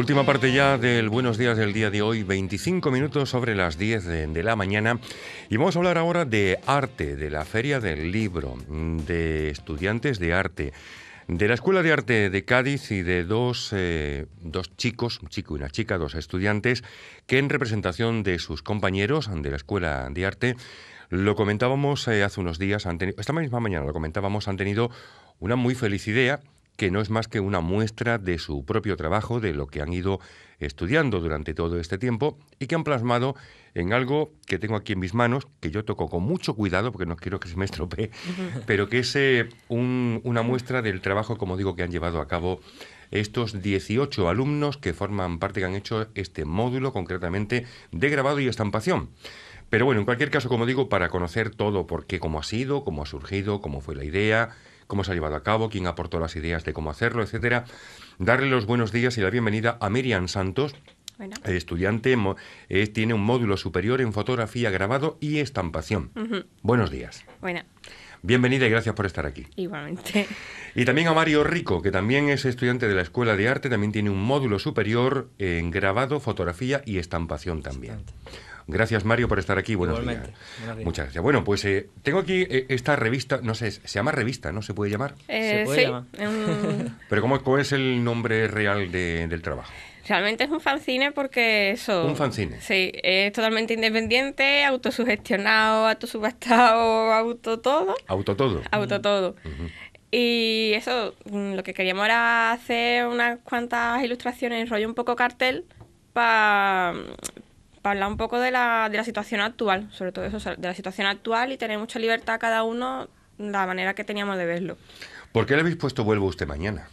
Última parte ya del Buenos Días del día de hoy, 25 minutos sobre las 10 de, la mañana. Y vamos a hablar ahora de arte, de la Feria del Libro, de estudiantes de arte, de la Escuela de Arte de Cádiz y de dos, eh, dos chicos, un chico y una chica, dos estudiantes, que en representación de sus compañeros de la Escuela de Arte, lo comentábamos eh, hace unos días, esta misma mañana lo comentábamos, han tenido una muy feliz idea que no es más que una muestra de su propio trabajo, de lo que han ido estudiando durante todo este tiempo y que han plasmado en algo que tengo aquí en mis manos, que yo toco con mucho cuidado porque no quiero que se me estropee, pero que es eh, una muestra del trabajo, como digo, que han llevado a cabo estos 18 alumnos que forman parte, que han hecho este módulo concretamente de grabado y estampación. Pero bueno, en cualquier caso, como digo, para conocer todo, por qué, cómo ha sido, cómo ha surgido, cómo fue la idea, cómo se ha llevado a cabo, quién aportó las ideas de cómo hacerlo, etcétera. Darle los buenos días y la bienvenida a Miriam Santos, eh, estudiante eh, tiene un módulo superior en fotografía, grabado y estampación. Buenos días. Bueno. Bienvenida y gracias por estar aquí. Igualmente. Y también a Mario Rico, que también es estudiante de la Escuela de Arte, también tiene un módulo superior en grabado, fotografía y estampación también. Gracias, Mario, por estar aquí. Buenos días. Muchas gracias. Bueno, pues eh, tengo aquí eh, esta revista, no sé, se llama revista, ¿no? ¿Se puede llamar? Eh, se puede llamar. Pero ¿cómo, ¿cuál es el nombre real del trabajo? Realmente es un fanzine porque eso... Un fanzine. Sí, es totalmente independiente, autosugestionado, autosubastado, auto todo. Auto todo. Auto mm. todo. Y eso, mm, lo que queríamos era hacer unas cuantas ilustraciones rollo un poco cartel para para hablar un poco de la, situación actual, sobre todo eso, de la situación actual y tener mucha libertad cada uno la manera que teníamos de verlo. ¿Por qué le habéis puesto vuelvo usted mañana?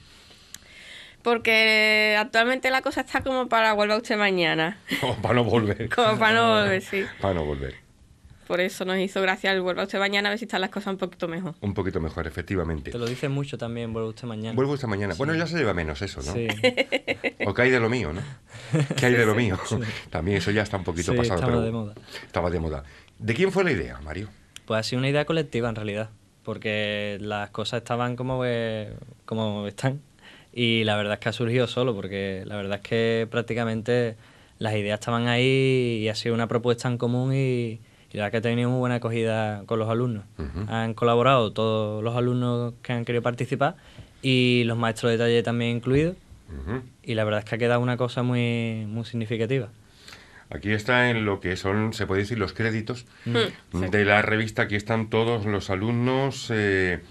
Porque actualmente la cosa está como para vuelva usted mañana. Como para no volver. como para no volver, sí. Para no volver. Por eso nos hizo gracia el vuelva usted mañana a ver si están las cosas un poquito mejor. Un poquito mejor, efectivamente. Te lo dice mucho también, vuelva usted mañana. Vuelva usted mañana. Bueno, ya se lleva menos eso, ¿no? Sí. O que hay de lo mío, ¿no? Que hay de lo mío. También eso ya está un poquito sí, pasado. Estaba de moda. Estaba de moda. ¿De quién fue la idea, Mario? Pues ha sido una idea colectiva en realidad, porque las cosas estaban como, eh, como están. Y la verdad es que ha surgido solo, porque la verdad es que prácticamente las ideas estaban ahí y ha sido una propuesta en común y ya que ha tenido muy buena acogida con los alumnos. Han colaborado todos los alumnos que han querido participar y los maestros de taller también incluidos. Y la verdad es que ha quedado una cosa muy, muy significativa. Aquí está en lo que son, se puede decir, los créditos mm. Mm, de la revista. Aquí están todos los alumnos. Eh,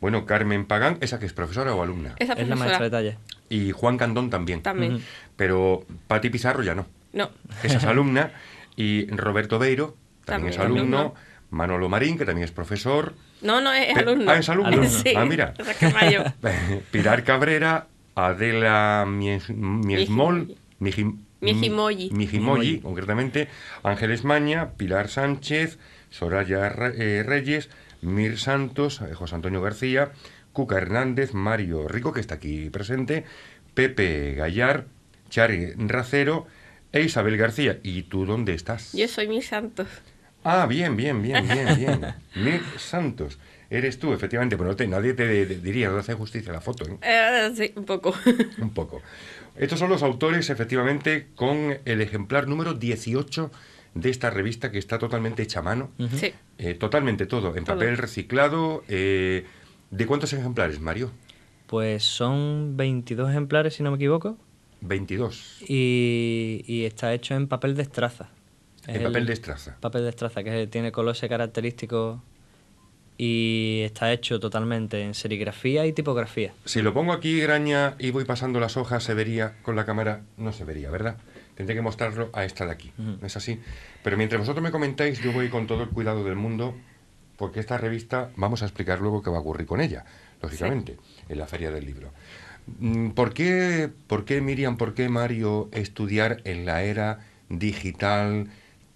bueno, Carmen Pagán, ¿esa que es profesora o alumna? Es la maestra de taller. Y Juan Candón también. También. Pero Pati Pizarro ya no. No. Esa es alumna. Y Roberto Beiro, también, es alumno. Manolo Marín, que también es profesor. No, no, es alumno. Ah, es alumno. ah, ah mira. Pilar Cabrera, Adela Miesmol, Mijimoyi. Mijimoyi, concretamente. Ángeles Maña, Pilar Sánchez, Soraya eh, Reyes, Mir Santos, eh, José Antonio García, Cuca Hernández, Mario Rico, que está aquí presente, Pepe Gallar, Chari Racero e Isabel García. ¿Y tú dónde estás? Yo soy Mir Santos. Ah, bien, bien, bien, bien, bien. Nick Santos. Eres tú, efectivamente, pero te, nadie te diría, no hace justicia la foto. ¿eh? eh sí, un poco. un poco. Estos son los autores, efectivamente, con el ejemplar número 18 de esta revista que está totalmente hecha a mano. sí. Eh, totalmente todo, en papel reciclado. Eh, ¿De cuántos ejemplares, Mario? Pues son 22 ejemplares, si no me equivoco. 22. Y, y está hecho en papel de estraza. El, papel de estraza. Papel de estraza, que tiene colores ese característico y está hecho totalmente en serigrafía y tipografía. Si lo pongo aquí, graña, y voy pasando las hojas, ¿se vería con la cámara? No se vería, ¿verdad? Tendré que mostrarlo a esta de aquí, es así? Pero mientras vosotros me comentáis, yo voy con todo el cuidado del mundo, porque esta revista vamos a explicar luego qué va a ocurrir con ella, lógicamente, en la Feria del Libro. Mm, ¿Por qué, ¿Por qué, Miriam, por qué Mario estudiar en la era digital,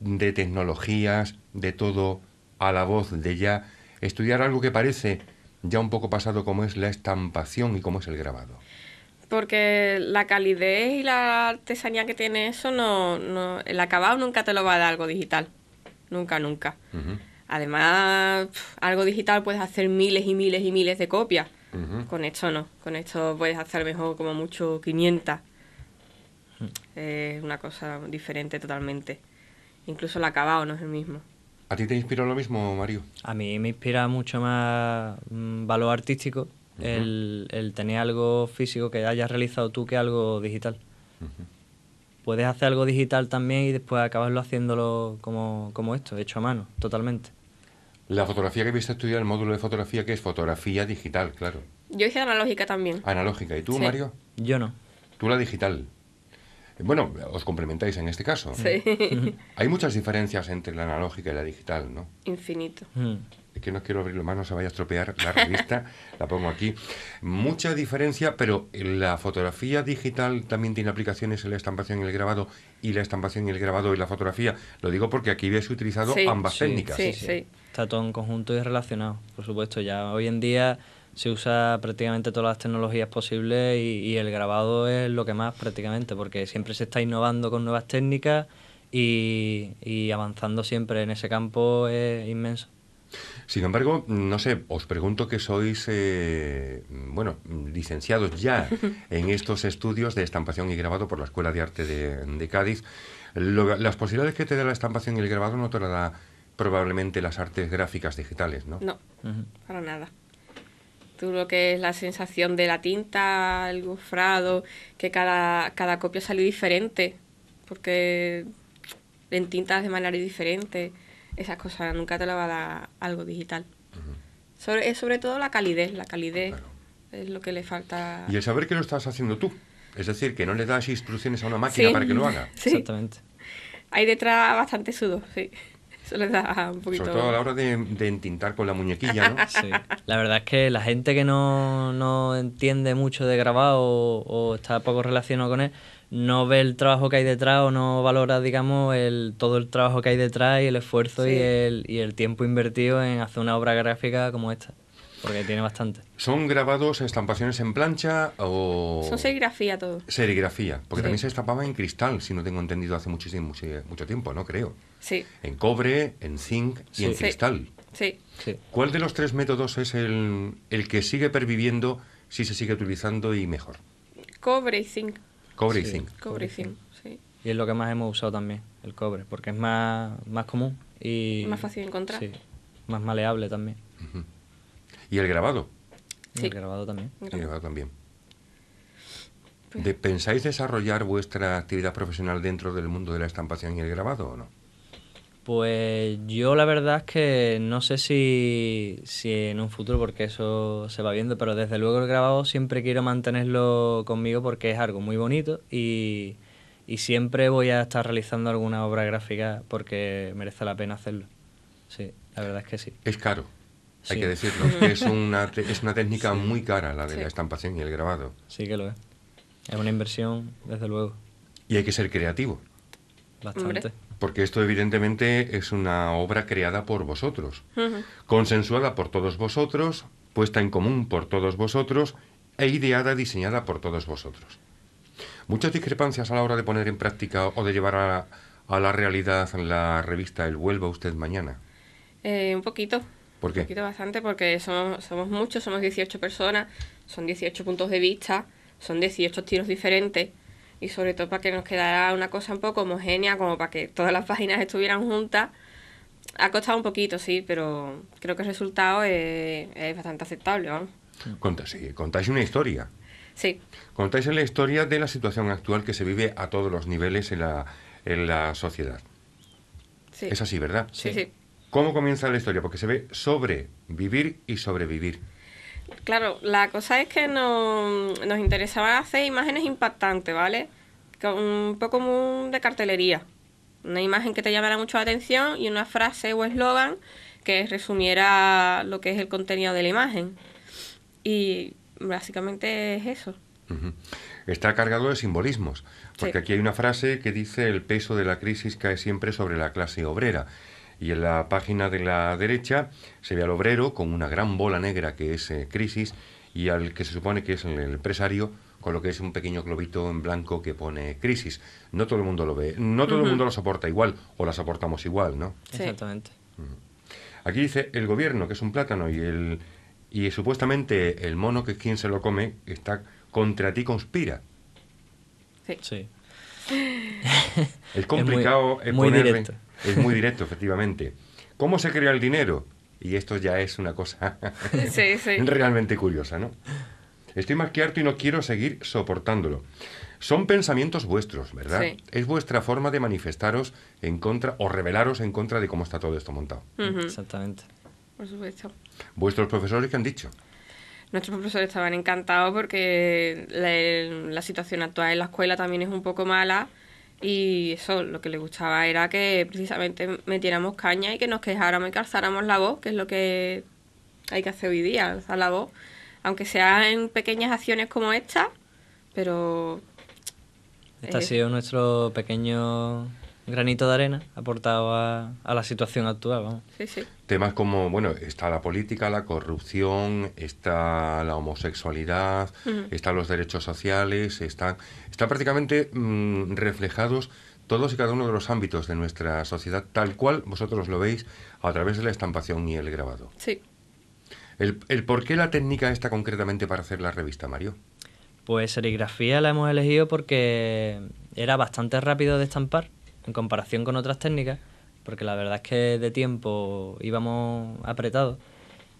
de tecnologías, de todo a la voz de ya, estudiar algo que parece ya un poco pasado como es la estampación y como es el grabado. Porque la calidez y la artesanía que tiene eso, no, el acabado nunca te lo va a dar algo digital. Nunca, nunca. Además, algo digital puedes hacer miles y miles y miles de copias. Con esto no. Con esto puedes hacer mejor como mucho 500. Es una cosa diferente totalmente. Incluso el acabado no es el mismo. ¿A ti te inspiró lo mismo, Mario? A mí me inspira mucho más mm, valor artístico el, tener algo físico que hayas realizado tú que algo digital. Puedes hacer algo digital también y después acabarlo haciéndolo como, esto, hecho a mano, totalmente. La fotografía que viste estudiar, el módulo de fotografía, que es fotografía digital, claro. Yo hice analógica también. Analógica. ¿Y tú, Mario? Yo no. Tú la digital. Bueno, os complementáis en este caso. Sí. Hay muchas diferencias entre la analógica y la digital, ¿no? Infinito. Mm. Es que no quiero abrir más, no se vaya a estropear la revista, la pongo aquí. Mucha diferencia, pero la fotografía digital también tiene aplicaciones en la estampación y el grabado, y la estampación y el grabado y la fotografía. Lo digo porque aquí habéis utilizado ambas técnicas. Sí, sí, Está todo en conjunto y relacionado, por supuesto. Ya hoy en día se usa prácticamente todas las tecnologías posibles y, el grabado es lo que más prácticamente, porque siempre se está innovando con nuevas técnicas y, avanzando siempre en ese campo es inmenso. Sin embargo, no sé, os pregunto que sois, eh, bueno, licenciados ya en estos estudios de estampación y grabado por la Escuela de Arte de, Cádiz. las posibilidades que te da la estampación y el grabado no te las da probablemente las artes gráficas digitales, ¿no? No, para nada lo que es la sensación de la tinta, el bufrado, que cada, cada copia sale diferente, porque en tintas de manera diferente, esas cosas, nunca te lo va a dar algo digital. sobre, es sobre todo la calidez, la calidez ah, es lo que le falta. Y el saber que lo estás haciendo tú, es decir, que no le das instrucciones a una máquina para que lo haga. Sí. Exactamente. Hay detrás bastante sudo, sí da un poquito... Sobre todo a la hora de, de entintar con la muñequilla, ¿no? Sí. La verdad es que la gente que no, entiende mucho de grabado o, está poco relacionado con él, no ve el trabajo que hay detrás o no valora, digamos, el, todo el trabajo que hay detrás y el esfuerzo y, el, y el tiempo invertido en hacer una obra gráfica como esta porque tiene bastante. ¿Son grabados estampaciones en plancha o...? Son serigrafía todo. Serigrafía, porque también se estampaba en cristal, si no tengo entendido, hace muchísimo, mucho, tiempo, ¿no? Creo. Sí. En cobre, en zinc y en cristal. Sí. ¿Cuál de los tres métodos es el, el que sigue perviviendo si se sigue utilizando y mejor? Cobre y zinc. Cobre y zinc. Cobre y zinc, sí. Y es lo que más hemos usado también, el cobre, porque es más, más común y... Más fácil de encontrar. más maleable también. Y el grabado. Sí. El grabado también. El grabado también. Pues ¿De, ¿Pensáis desarrollar vuestra actividad profesional dentro del mundo de la estampación y el grabado o no? Pues yo la verdad es que no sé si, en un futuro, porque eso se va viendo, pero desde luego el grabado siempre quiero mantenerlo conmigo porque es algo muy bonito y, y siempre voy a estar realizando alguna obra gráfica porque merece la pena hacerlo. Sí, la verdad es que sí. Es caro. Hay que decirlo, es una, es una técnica muy cara la de la estampación y el grabado. Sí que lo es. Es una inversión, desde luego. Y hay que ser creativo. Porque esto evidentemente es una obra creada por vosotros, consensuada por todos vosotros, puesta en común por todos vosotros e ideada, diseñada por todos vosotros. Muchas discrepancias a la hora de poner en práctica o de llevar a, a la realidad la revista El Vuelva Usted Mañana. Eh, un poquito, ¿Por bastante porque somos, somos muchos, somos 18 personas, son 18 puntos de vista, son 18 tiros diferentes y sobre todo para que nos quedara una cosa un poco homogénea, como para que todas las páginas estuvieran juntas. Ha costado un poquito, sí, pero creo que el resultado es, bastante aceptable. ¿no? Conta, contáis una historia. Sí. Contáis la historia de la situación actual que se vive a todos los niveles en la, en la sociedad. Sí. Es así, ¿verdad? sí. sí. ¿Cómo comienza la historia? Porque se ve sobrevivir y sobrevivir. Claro, la cosa es que nos, nos interesaba hacer imágenes impactantes, ¿vale? un poco como de cartelería. Una imagen que te llamara mucho la atención y una frase o eslogan que resumiera lo que es el contenido de la imagen. Y básicamente es eso. Está cargado de simbolismos, porque aquí hay una frase que dice el peso de la crisis cae siempre sobre la clase obrera y en la página de la derecha se ve al obrero con una gran bola negra que es eh, crisis y al que se supone que es el empresario con lo que es un pequeño globito en blanco que pone crisis. No todo el mundo lo ve, no todo el mundo lo soporta igual o las soportamos igual, ¿no? Exactamente. Aquí dice el gobierno, que es un plátano, y el y supuestamente el mono, que es quien se lo come, está contra ti conspira. Sí. Es complicado es muy, eh, es muy directo, efectivamente. ¿Cómo se crea el dinero? Y esto ya es una cosa realmente curiosa, ¿no? Estoy más que harto y no quiero seguir soportándolo. Son pensamientos vuestros, ¿verdad? Es vuestra forma de manifestaros en contra o revelaros en contra de cómo está todo esto montado. Exactamente. Por supuesto. ¿Vuestros profesores qué han dicho? Nuestros profesores estaban encantados porque la situación actual en la escuela también es un poco mala y eso, lo que le gustaba era que precisamente metiéramos caña y que nos quejáramos y calzáramos la voz, que es lo que hay que hacer hoy día, alzar la voz. Aunque sea en pequeñas acciones como esta, pero... Este ha eh, sido nuestro pequeño granito de arena aportado a, la situación actual. Vamos. Sí, sí. Temas como, bueno, está la política, la corrupción, está la homosexualidad, están los derechos sociales, están, prácticamente mm, reflejados todos y cada uno de los ámbitos de nuestra sociedad, tal cual vosotros lo veis a través de la estampación y el grabado. Sí. El, el por qué la técnica está concretamente para hacer la revista, Mario. Pues serigrafía la hemos elegido porque era bastante rápido de estampar en comparación con otras técnicas, porque la verdad es que de tiempo íbamos apretados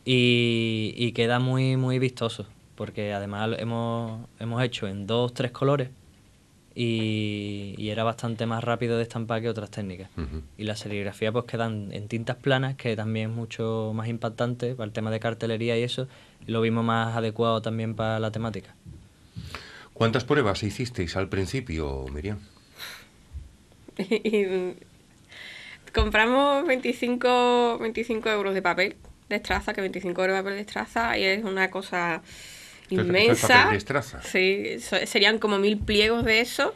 y, queda muy, muy vistoso, porque además hemos, hemos hecho en dos, tres colores y, era bastante más rápido de estampar que otras técnicas. Y la serigrafía pues quedan en tintas planas, que también es mucho más impactante para el tema de cartelería y eso, lo vimos más adecuado también para la temática. ¿Cuántas pruebas hicisteis al principio, Miriam? y compramos 25, 25 euros de papel de estraza, que 25 euros de papel de estraza y es una cosa inmensa. sí, serían como mil pliegos de eso.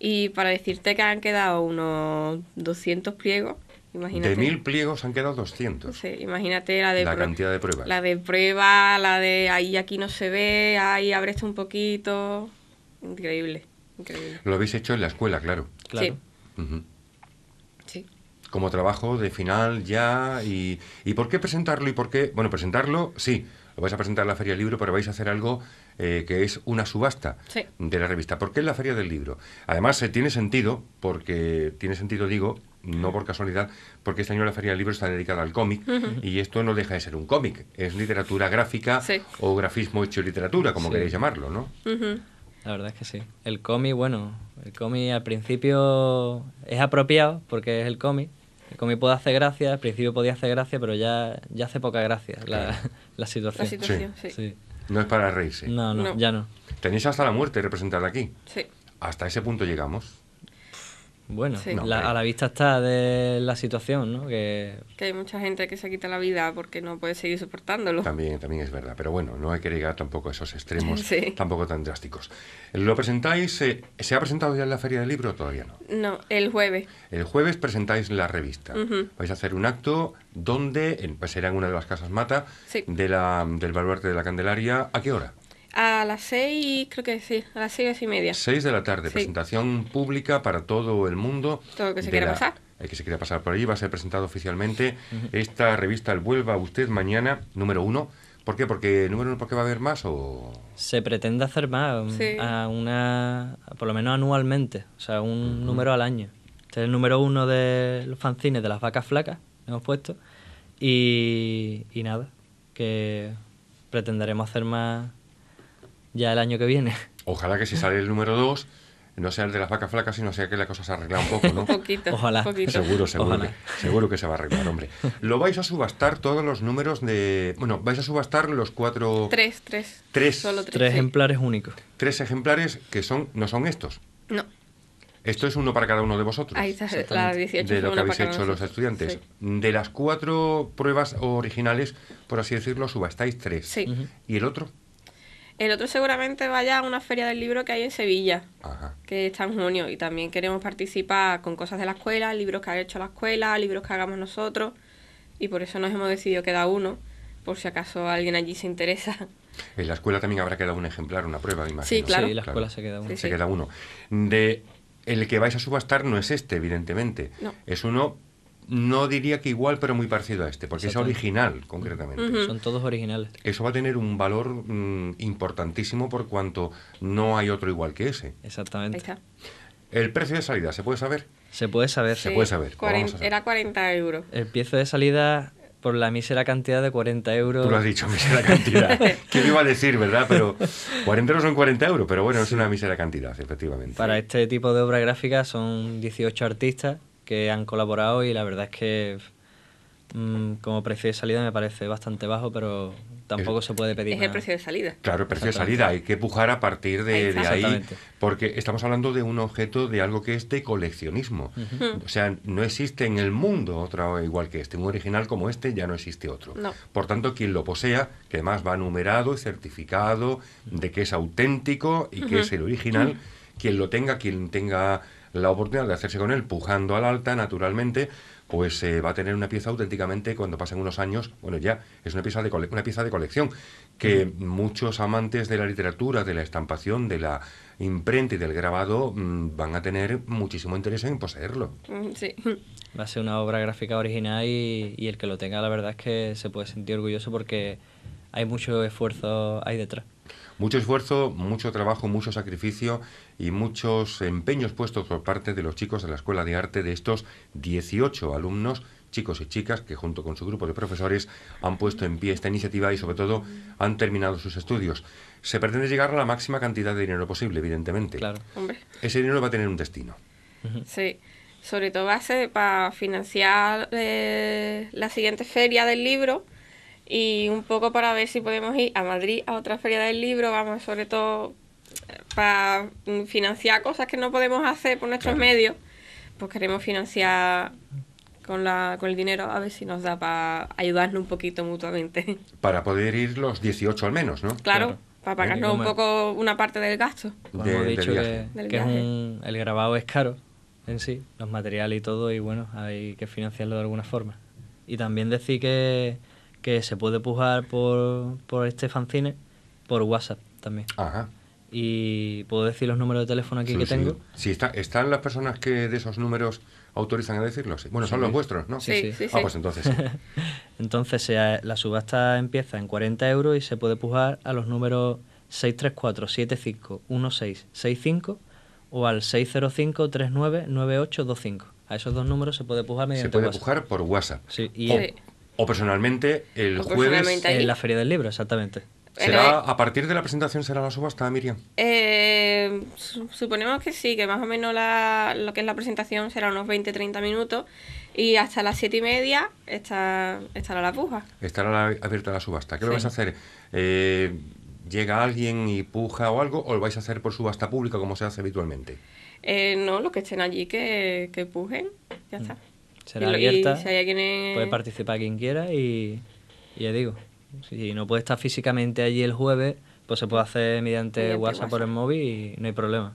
Y para decirte que han quedado unos 200 pliegos. De mil pliegos han quedado 200. Sí, imagínate la de cantidad de pruebas. La de prueba, la de ahí aquí no se ve, ahí abre un poquito. Increíble, increíble. Lo habéis hecho en la escuela, claro. Claro. Sí. Sí. Como trabajo de final ya. Y, por qué presentarlo? ¿Y por qué? Bueno, presentarlo, sí. Lo vais a presentar en la Feria del Libro, pero vais a hacer algo eh, que es una subasta de la revista. ¿Por qué la Feria del Libro? Además, eh, tiene sentido, porque tiene sentido, digo, no por casualidad, porque este año la Feria del Libro está dedicada al cómic y esto no deja de ser un cómic, es literatura gráfica o grafismo hecho literatura, como queréis llamarlo, ¿no? La verdad es que sí. El cómic, bueno, el cómic al principio es apropiado porque es el cómic. El cómic puede hacer gracia, al principio podía hacer gracia, pero ya, ya hace poca gracia la, situación. La situación sí. No es para reírse. No, no, no, ya no. Tenéis hasta la muerte representada aquí. Sí. Hasta ese punto llegamos. Bueno, a la vista está de la situación, ¿no? Que... hay mucha gente que se quita la vida porque no puede seguir soportándolo. También, también es verdad. Pero bueno, no hay que llegar tampoco a esos extremos tampoco tan drásticos. ¿Lo presentáis? Eh, ¿Se ha presentado ya en la Feria del Libro o todavía no? No, el jueves. El jueves presentáis la revista. Vais a hacer un acto donde, pues será en una de las casas mata de la, del baluarte de la Candelaria. ¿A qué hora? A las seis, creo que sí, a las seis y media. Seis de la tarde, presentación pública para todo el mundo. Todo que se quiera pasar. El que se quiera pasar por ahí va a ser presentado oficialmente esta revista El Vuelva a Usted mañana, número uno. ¿Por qué? Porque número uno, porque va a haber más o se pretende hacer más um, a una, por lo menos anualmente, o sea, un número al año. Este es el número uno de los fanzines de las vacas flacas, hemos puesto y, y nada, que pretenderemos hacer más ya el año que viene. Ojalá que si sale el número 2 no sea el de las vacas flacas, sino sea que la cosa se arregla un poco, ¿no? Un poquito, Ojalá. Poquito. Seguro, seguro, seguro que se va a arreglar, hombre. Lo vais a subastar todos los números de... Bueno, vais a subastar los cuatro... Tres, tres. Tres. tres, ejemplares únicos. Tres ejemplares que son no son estos. No. Esto es uno para cada uno de vosotros. Ahí está, la 18 de lo que habéis hecho los estudiantes. De las cuatro pruebas originales, por así decirlo, subastáis tres. Sí. ¿Y el otro? El otro seguramente vaya a una feria del libro que hay en Sevilla, que está en junio, y también queremos participar con cosas de la escuela, libros que ha hecho la escuela, libros que hagamos nosotros, y por eso nos hemos decidido que uno, por si acaso alguien allí se interesa. En la escuela también habrá quedado un ejemplar, una prueba, imagino. Sí, claro. Sí, la escuela se queda uno. Se queda uno. De el que vais a subastar no es este, evidentemente. Es uno no diría que igual, pero muy parecido a este, porque es original, concretamente. Son todos originales. Eso va a tener un valor mm, importantísimo por cuanto no hay otro igual que ese. Exactamente. El precio de salida, ¿se puede saber? Se puede saber. se puede saber. Era 40 euros. El piezo de salida por la mísera cantidad de 40 euros. Tú lo has dicho, mísera cantidad. qué iba a decir, ¿verdad? Pero 40 euros son 40 euros, pero bueno, es una mísera cantidad, efectivamente. Para este tipo de obra gráfica son 18 artistas que han colaborado y la verdad es que mm, como precio de salida me parece bastante bajo, pero tampoco se puede pedir. Es el precio de salida. Claro, el precio de salida. Hay que pujar a partir de, ahí, porque estamos hablando de un objeto de algo que es de coleccionismo. O sea, no existe en el mundo otra igual que este. Un original como este ya no existe otro. Por tanto, quien lo posea, que además va numerado y certificado de que es auténtico y que es el original, quien lo tenga, quien tenga la oportunidad de hacerse con él, pujando al alta, naturalmente, pues se eh, va a tener una pieza auténticamente cuando pasen unos años, bueno ya, es una pieza de, una pieza de colección que muchos amantes de la literatura, de la estampación, de la imprenta y del grabado mm, van a tener muchísimo interés en poseerlo. Mm, sí. Va a ser una obra gráfica original y, y el que lo tenga la verdad es que se puede sentir orgulloso porque hay mucho esfuerzo ahí detrás. Mucho esfuerzo, mucho trabajo, mucho sacrificio y muchos empeños puestos por parte de los chicos de la Escuela de Arte, de estos 18 alumnos chicos y chicas que junto con su grupo de profesores han puesto en pie esta iniciativa y sobre todo han terminado sus estudios. Se pretende llegar a la máxima cantidad de dinero posible, evidentemente. Claro. Ese dinero va a tener un destino. Sí, sobre todo va a ser para financiar eh, la siguiente feria del libro y un poco para ver si podemos ir a Madrid a otra feria del libro, vamos, sobre todo para financiar cosas que no podemos hacer por nuestros medios, pues queremos financiar con, la, con el dinero a ver si nos da para ayudarnos un poquito mutuamente. Para poder ir los 18 al menos, ¿no? Claro. Para pagarnos un poco una parte del gasto. Como he dicho el grabado es caro en sí, los materiales y todo, y bueno, hay que financiarlo de alguna forma. Y también decir que, que se puede pujar por, por este fancine por WhatsApp también. Ajá. Y puedo decir los números de teléfono aquí que tengo. Sí, está, están las personas que de esos números autorizan a decirlo Bueno, son los vuestros, ¿no? Sí, sí. Ah, pues entonces. entonces, la subasta empieza en 40 euros y se puede pujar a los números 634 75 o al 605 39 9825. A esos dos números se puede pujar mediante Se puede pujar por WhatsApp. Sí, y, o personalmente, el jueves. en la Feria del Libro, exactamente. ¿Será, a partir de la presentación será la subasta, Miriam? Eh, suponemos que sí, que más o menos la, lo que es la presentación será unos 20-30 minutos y hasta las 7 y media está, estará la puja. Estará abierta la subasta. ¿Qué lo vais a hacer? Eh, ¿Llega alguien y puja o algo o lo vais a hacer por subasta pública como se hace habitualmente? Eh, no, los que estén allí que, pujen, ya mm. está será abierta. Puede participar quien quiera y, ya digo, si no puede estar físicamente allí el jueves, pues se puede hacer mediante, WhatsApp, por el móvil y no hay problema.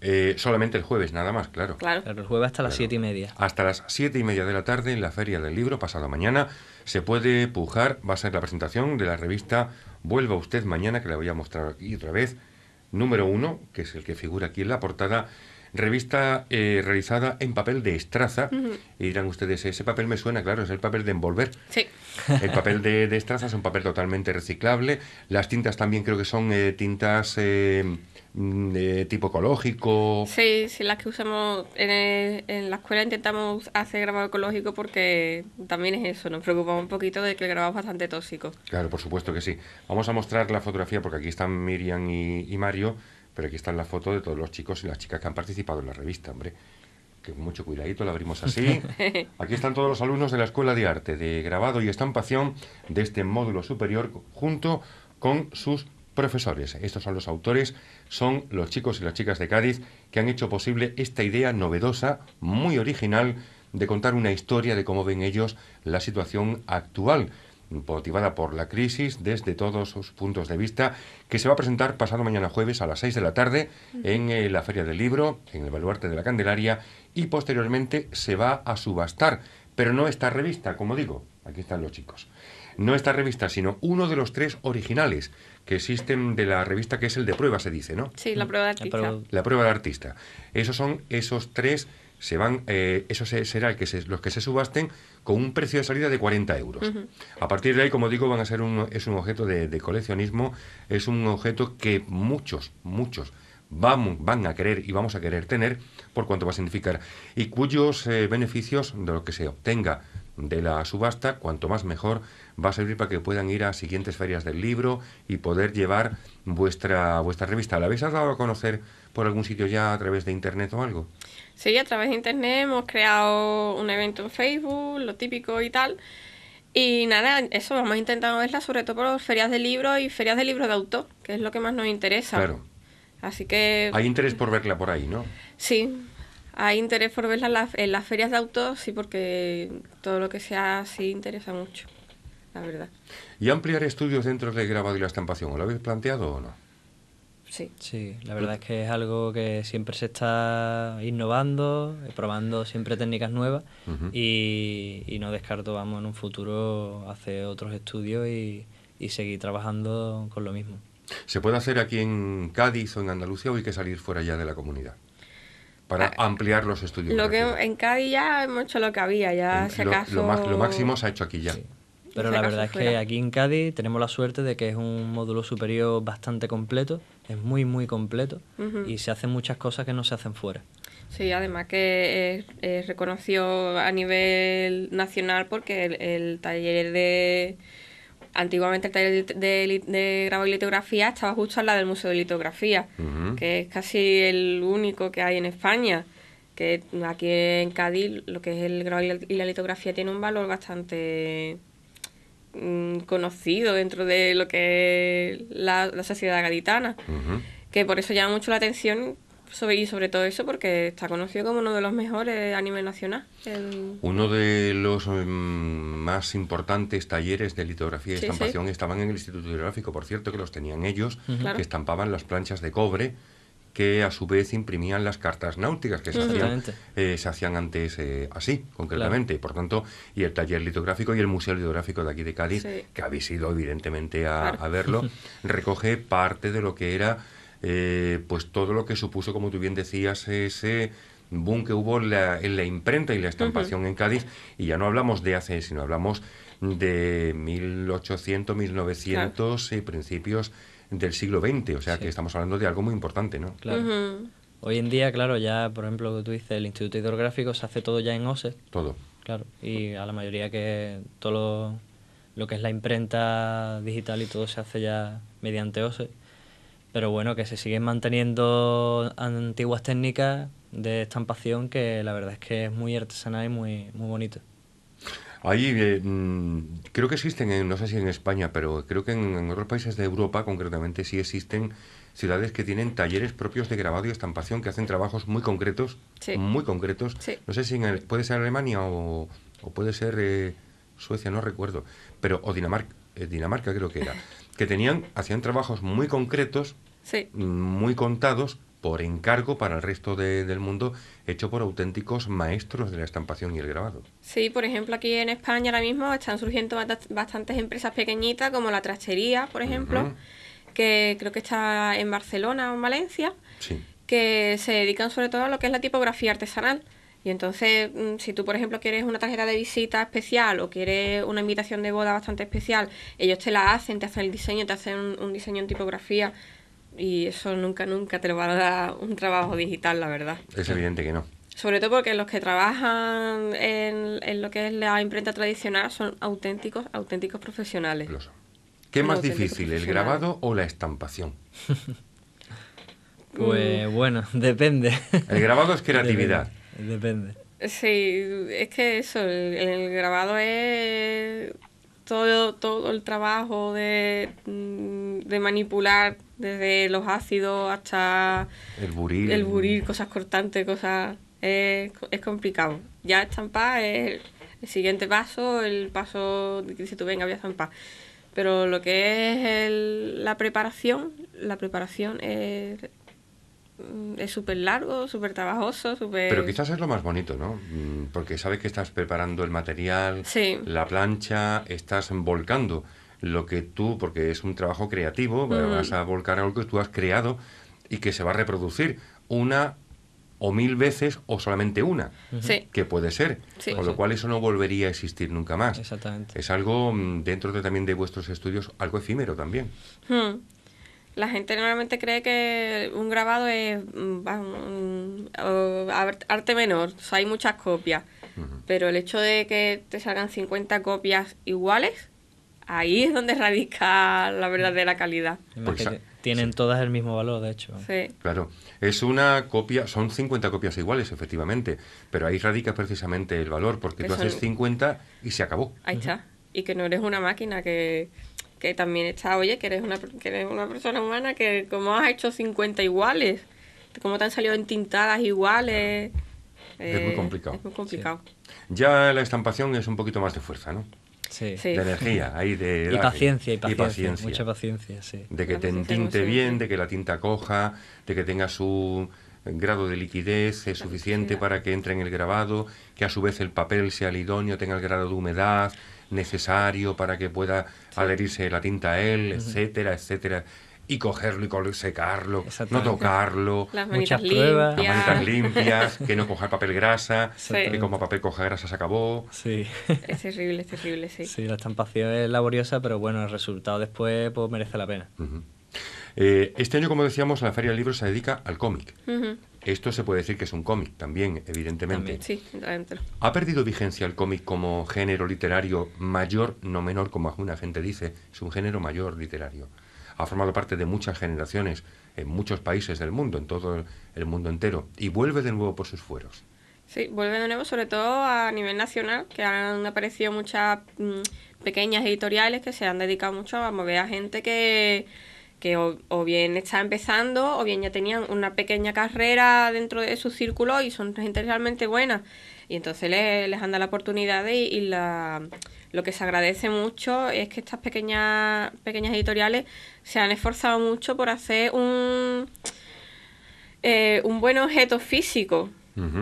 Eh, solamente el jueves, nada más, claro. Claro, el jueves hasta las siete y media. Hasta las siete y media de la tarde en la Feria del Libro, pasado mañana, se puede pujar. Va a ser la presentación de la revista Vuelva usted mañana, que la voy a mostrar aquí otra vez. Número uno, que es el que figura aquí en la portada, Revista eh, realizada en papel de estraza. Y dirán ustedes, ese papel me suena, claro, es el papel de envolver. Sí. El papel de, estraza es un papel totalmente reciclable. Las tintas también creo que son eh, tintas eh, mm, de tipo ecológico. Sí, sí, las que usamos en, la escuela intentamos hacer grabado ecológico porque también es eso, nos preocupamos un poquito de que el grabado es bastante tóxico. Claro, por supuesto que sí. Vamos a mostrar la fotografía porque aquí están Miriam y Mario. Pero aquí están las fotos de todos los chicos y las chicas que han participado en la revista, hombre. Que con mucho cuidadito la abrimos así. Aquí están todos los alumnos de la Escuela de Arte de Grabado y Estampación de este módulo superior junto con sus profesores. Estos son los autores, son los chicos y las chicas de Cádiz que han hecho posible esta idea novedosa, muy original, de contar una historia de cómo ven ellos la situación actual motivada por la crisis desde todos sus puntos de vista, que se va a presentar pasado mañana jueves a las 6 de la tarde en eh, la Feria del Libro, en el Baluarte de la Candelaria, y posteriormente se va a subastar, pero no esta revista, como digo, aquí están los chicos, no esta revista, sino uno de los tres originales, que existen de la revista que es el de prueba, se dice, ¿no? Sí, la prueba de artista. La prueba de artista. Esos son esos tres, se van, eh, esos será el que se, los que se subasten con un precio de salida de 40 euros. A partir de ahí, como digo, van a ser un, es un objeto de, coleccionismo, es un objeto que muchos, muchos vamos, van a querer y vamos a querer tener por cuanto va a significar y cuyos eh, beneficios de lo que se obtenga de la subasta, cuanto más mejor, va a servir para que puedan ir a siguientes ferias del libro y poder llevar vuestra, vuestra revista. ¿La habéis dado a conocer por algún sitio ya a través de internet o algo? Sí, a través de internet hemos creado un evento en Facebook, lo típico y tal. Y nada, eso vamos intentado intentado verla sobre todo por ferias de libros y ferias de libros de autor, que es lo que más nos interesa. Claro. Así que... Hay interés por verla por ahí, ¿no? Sí, hay interés por verlas en las, ferias de autos, sí, porque todo lo que sea así interesa mucho, la verdad. ¿Y ampliar estudios dentro del grabado y la estampación? ¿Lo habéis planteado o no? Sí. Sí, la verdad es que es algo que siempre se está innovando, probando siempre técnicas nuevas y, no descarto, vamos, en un futuro hacer otros estudios y, y seguir trabajando con lo mismo. ¿Se puede hacer aquí en Cádiz o en Andalucía o hay que salir fuera ya de la comunidad? para ah, ampliar los estudios. que en Cádiz ya hemos hecho lo que había, ya se acaso... Lo, máximo se ha hecho aquí ya. Pero la verdad es que aquí en Cádiz tenemos la suerte de que es un módulo superior bastante completo, es muy, muy completo y se hacen muchas cosas que no se hacen fuera. Sí, además que es, reconocido a nivel nacional porque el taller de antiguamente el taller de, de, y litografía estaba justo al lado del Museo de Litografía, que es casi el único que hay en España. Que aquí en Cádiz lo que es el grabo y la litografía tiene un valor bastante mm, conocido dentro de lo que es la, sociedad gaditana. Que por eso llama mucho la atención sobre, y sobre todo eso porque está conocido como uno de los mejores a nivel nacional. Uno de los em, más importantes talleres de litografía y estampación estaban en el Instituto litográfico por cierto, que los tenían ellos, que estampaban las planchas de cobre que a su vez imprimían las cartas náuticas que se, hacían, eh, se hacían antes eh, así, concretamente. y Por tanto, y el taller litográfico y el Museo Litográfico de aquí de Cádiz, que habéis ido evidentemente a, a verlo, recoge parte de lo que era eh, pues todo lo que supuso, como tú bien decías, ese boom que hubo en la, imprenta y la estampación en Cádiz, y ya no hablamos de hace, sino hablamos de 1800, 1900 y principios del siglo XX, o sea que estamos hablando de algo muy importante, ¿no? Claro. Hoy en día, claro, ya, por ejemplo, que tú dices, el Instituto Hidrográfico se hace todo ya en OSE. Todo. Claro, y a la mayoría que todo lo que es la imprenta digital y todo se hace ya mediante OSE pero bueno, que se siguen manteniendo antiguas técnicas de estampación que la verdad es que es muy artesanal y muy, muy bonito. Ahí eh, mm, creo que existen, no sé si en España, pero creo que en, otros países de Europa concretamente sí existen ciudades que tienen talleres propios de grabado y estampación que hacen trabajos muy concretos, sí. muy concretos. No sé si puede ser Alemania o, puede ser eh, Suecia, no recuerdo, pero o Dinamarca, eh, Dinamarca creo que era. que tenían, hacían trabajos muy concretos, muy contados, por encargo para el resto del mundo, hecho por auténticos maestros de la estampación y el grabado. Sí, por ejemplo, aquí en España ahora mismo están surgiendo bastantes empresas pequeñitas, como la Trachería, por ejemplo, que creo que está en Barcelona o en Valencia, que se dedican sobre todo a lo que es la tipografía artesanal. Y entonces, mm, si tú, por ejemplo, quieres una tarjeta de visita especial o quieres una invitación de boda bastante especial, ellos te la hacen, te hacen el diseño, te hacen un, diseño en tipografía y eso nunca, nunca te lo va a dar un trabajo digital, la verdad. Es evidente que no. Sobre todo porque los que trabajan en, lo que es la imprenta tradicional son auténticos, auténticos profesionales. ¿Qué más difícil, el grabado o la estampación? pues mm. bueno, depende. El grabado es creatividad. Depende. Sí, es que eso, el, grabado es todo, todo el trabajo de, mm, de, manipular desde los ácidos hasta el buril, el buril cosas cortantes, cosas... Es, complicado. Ya estampar es el siguiente paso, el paso si tú venga voy a estampar. Pero lo que es la preparación, la preparación es Mm, es súper largo, súper trabajoso, súper... Pero quizás es lo más bonito, ¿no? Mm, porque sabes que estás preparando el material, sí. la plancha, estás volcando lo que tú, porque es un trabajo creativo, vas a volcar algo que tú has creado y que se va a reproducir una o mil veces o solamente una, que puede ser, con lo cual eso no volvería a existir nunca más. Exactamente. Es algo mm, dentro también de vuestros estudios, algo efímero también. Hmm la gente normalmente cree que un grabado es mm, arte menor, o sea, hay muchas copias, pero el hecho de que te salgan 50 copias iguales, ahí es donde radica la verdadera calidad. porque tienen todas el mismo valor, de hecho. Sí. Claro, es una copia, son 50 copias iguales, efectivamente, pero ahí radica precisamente el valor, porque tú haces 50 y se acabó. Ahí está, y que no eres una máquina que que también está, oye, que eres una, que eres una persona humana, que como has hecho 50 iguales, como te han salido entintadas iguales. Eh, es muy complicado. complicado. Ya la estampación es un poquito más de fuerza, ¿no? Sí. De energía, ahí de... Y paciencia, y paciencia, Mucha paciencia, sí. De que te entinte bien, de que la tinta coja, de que tenga su grado de liquidez es suficiente para que entre en el grabado, que a su vez el papel sea el idóneo, tenga el grado de humedad necesario para que pueda adherirse la tinta a él, etcétera, etcétera. Y cogerlo y secarlo, no tocarlo, las pruebas, limpias, limpias que no coja papel grasa, que como papel coja grasa se acabó. Es terrible, es terrible, sí. Sí, la estampación es laboriosa, pero bueno, el resultado después pues, merece la pena. Eh, este año, como decíamos, la Feria del Libro se dedica al cómic. Esto se puede decir que es un cómic también, evidentemente. Sí, ¿Ha perdido vigencia el cómic como género literario mayor, no menor, como alguna gente dice? Es un género mayor literario. Ha formado parte de muchas generaciones en muchos países del mundo, en todo el mundo entero, y vuelve de nuevo por sus fueros. Sí, vuelve de nuevo, sobre todo a nivel nacional, que han aparecido muchas mm, pequeñas editoriales que se han dedicado mucho a mover a gente que que o, bien está empezando o bien ya tenían una pequeña carrera dentro de su círculo y son gente realmente buena. Y entonces les, les anda la oportunidad y, lo que se agradece mucho es que estas pequeñas, pequeñas editoriales se han esforzado mucho por hacer un, eh, un buen objeto físico.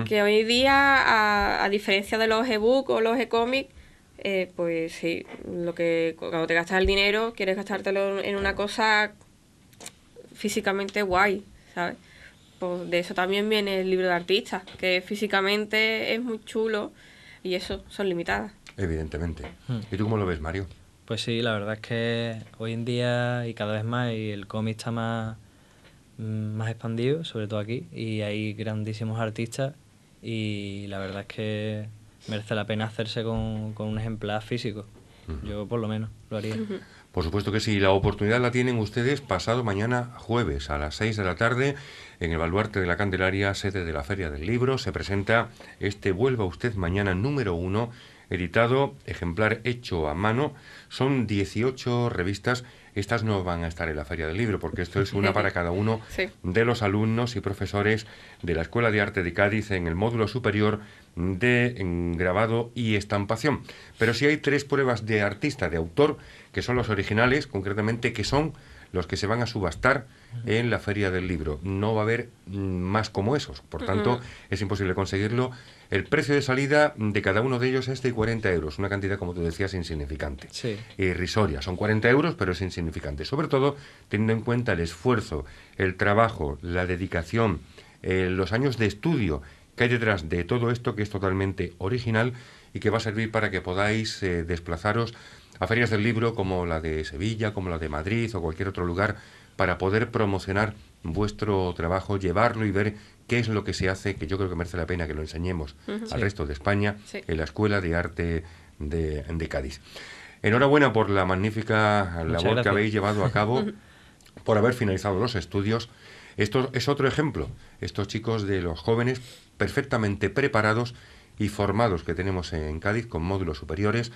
Que hoy día, a, diferencia de los e-books o los e-comics, eh, pues sí, lo que cuando te gastas el dinero, quieres gastártelo en una cosa físicamente guay, ¿sabes? Pues de eso también viene el libro de artistas, que físicamente es muy chulo y eso son limitadas. Evidentemente. Hmm. ¿Y tú cómo lo ves, Mario? Pues sí, la verdad es que hoy en día y cada vez más y el cómic está más, mm, más expandido, sobre todo aquí, y hay grandísimos artistas y la verdad es que merece la pena hacerse con, con un ejemplar físico. Yo por lo menos lo haría. Por supuesto que sí. La oportunidad la tienen ustedes pasado mañana jueves a las 6 de la tarde en el Baluarte de la Candelaria, sede de la Feria del Libro. Se presenta este Vuelva usted mañana número uno, editado, ejemplar hecho a mano. Son 18 revistas estas no van a estar en la Feria del Libro, porque esto es una para cada uno de los alumnos y profesores de la Escuela de Arte de Cádiz en el módulo superior de grabado y estampación. Pero sí hay tres pruebas de artista, de autor, que son los originales, concretamente, que son los que se van a subastar en la Feria del Libro. No va a haber mm, más como esos, por tanto es imposible conseguirlo. El precio de salida de cada uno de ellos es de 40 euros, una cantidad, como tú decías, insignificante. Sí. Irrisoria. Son 40 euros, pero es insignificante. Sobre todo teniendo en cuenta el esfuerzo, el trabajo, la dedicación, eh, los años de estudio que hay detrás de todo esto, que es totalmente original y que va a servir para que podáis eh, desplazaros a ferias del libro como la de Sevilla, como la de Madrid o cualquier otro lugar para poder promocionar vuestro trabajo, llevarlo y ver qué es lo que se hace, que yo creo que merece la pena que lo enseñemos al resto de España en la Escuela de Arte de, Cádiz. Enhorabuena por la magnífica labor que habéis llevado a cabo, por haber finalizado los estudios. Esto es otro ejemplo, estos chicos de los jóvenes perfectamente preparados y formados que tenemos en Cádiz con módulos superiores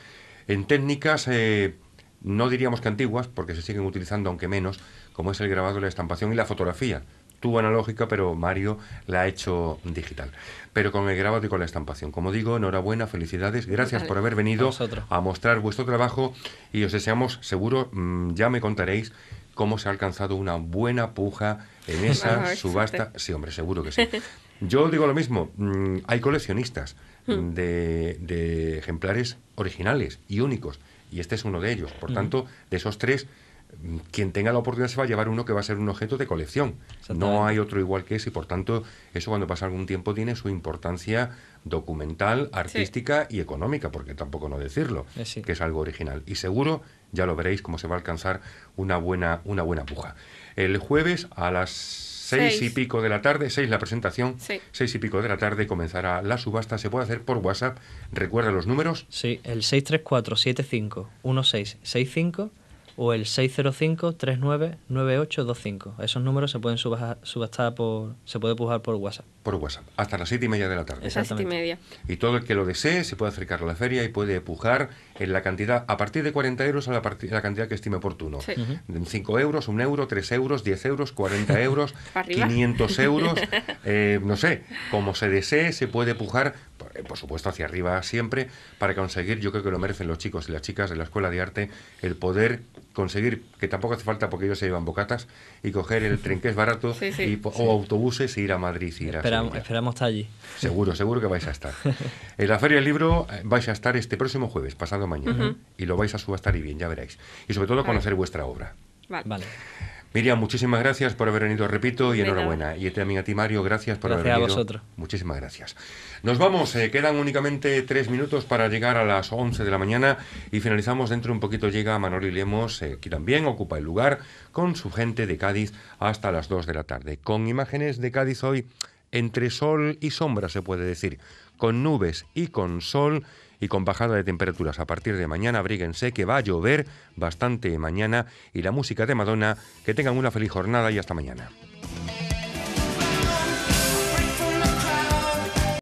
en técnicas, eh, no diríamos que antiguas, porque se siguen utilizando aunque menos, como es el grabado, la estampación y la fotografía. Tuvo analógica, pero Mario la ha hecho digital. Pero con el grabado y con la estampación. Como digo, enhorabuena, felicidades, gracias por haber venido a, mostrar vuestro trabajo y os deseamos, seguro, mm, ya me contaréis cómo se ha alcanzado una buena puja en esa subasta. Sí, hombre, seguro que sí. Yo digo lo mismo, mm, hay coleccionistas mm. de ejemplares originales y únicos, y este es uno de ellos. Por tanto, de esos tres, quien tenga la oportunidad se va a llevar uno que va a ser un objeto de colección. No hay otro igual que ese y por tanto eso cuando pasa algún tiempo tiene su importancia documental, artística y económica, porque tampoco no decirlo, eh, que es algo original. Y seguro ya lo veréis cómo se va a alcanzar una buena, una buena puja. El jueves a las seis y pico de la tarde, seis la presentación, seis y pico de la tarde comenzará la subasta. Se puede hacer por WhatsApp. Recuerda los números. Sí, el 634751665 o el 605-399825. Esos números se pueden subastar por, se puede pujar por WhatsApp. Por WhatsApp, hasta las siete y media de la tarde. Exactamente. Y media. Y todo el que lo desee se puede acercar a la feria y puede pujar en la cantidad, a partir de 40 euros, a la, la cantidad que estime oportuno. 5 euros, 1 euro, 3 euros, 10 euros, 40 euros, 500 euros, eh, no sé, como se desee, se puede pujar, eh, por supuesto, hacia arriba siempre, para conseguir, yo creo que lo merecen los chicos y las chicas de la Escuela de Arte, el poder conseguir, que tampoco hace falta porque ellos se llevan bocatas, y coger el tren que es barato, o autobuses e ir a Madrid. Y esperamos, esperamos estar allí. Seguro, seguro que vais a estar. En la Feria del Libro eh, vais a estar este próximo jueves, pasado mañana y lo vais a subastar y bien, ya veréis. Y sobre todo conocer vuestra obra. Vale. Miriam, muchísimas gracias por haber venido, repito, y enhorabuena. Y también a ti, Mario, gracias por haber venido. a vosotros. Muchísimas gracias. Nos vamos, eh, quedan únicamente tres minutos para llegar a las once de la mañana y finalizamos dentro de un poquito. Llega Manoli Lemos, eh, que también ocupa el lugar con su gente de Cádiz hasta las dos de la tarde. Con imágenes de Cádiz hoy, entre sol y sombra, se puede decir, con nubes y con sol y con bajada de temperaturas a partir de mañana. Abríguense que va a llover bastante mañana y la música de Madonna. Que tengan una feliz jornada y hasta mañana.